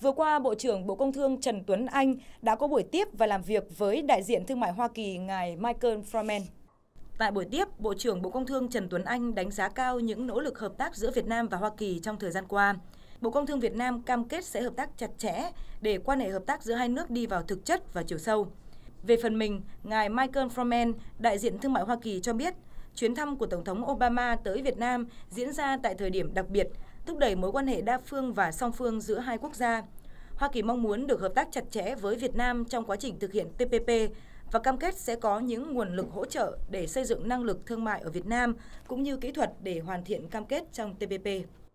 Vừa qua, Bộ trưởng Bộ Công Thương Trần Tuấn Anh đã có buổi tiếp và làm việc với đại diện thương mại Hoa Kỳ ngài Michael Froman. Tại buổi tiếp, Bộ trưởng Bộ Công Thương Trần Tuấn Anh đánh giá cao những nỗ lực hợp tác giữa Việt Nam và Hoa Kỳ trong thời gian qua. Bộ Công Thương Việt Nam cam kết sẽ hợp tác chặt chẽ để quan hệ hợp tác giữa hai nước đi vào thực chất và chiều sâu. Về phần mình, ngài Michael Froman, đại diện thương mại Hoa Kỳ cho biết, chuyến thăm của Tổng thống Obama tới Việt Nam diễn ra tại thời điểm đặc biệt thúc đẩy mối quan hệ đa phương và song phương giữa hai quốc gia. Hoa Kỳ mong muốn được hợp tác chặt chẽ với Việt Nam trong quá trình thực hiện TPP và cam kết sẽ có những nguồn lực hỗ trợ để xây dựng năng lực thương mại ở Việt Nam cũng như kỹ thuật để hoàn thiện cam kết trong TPP.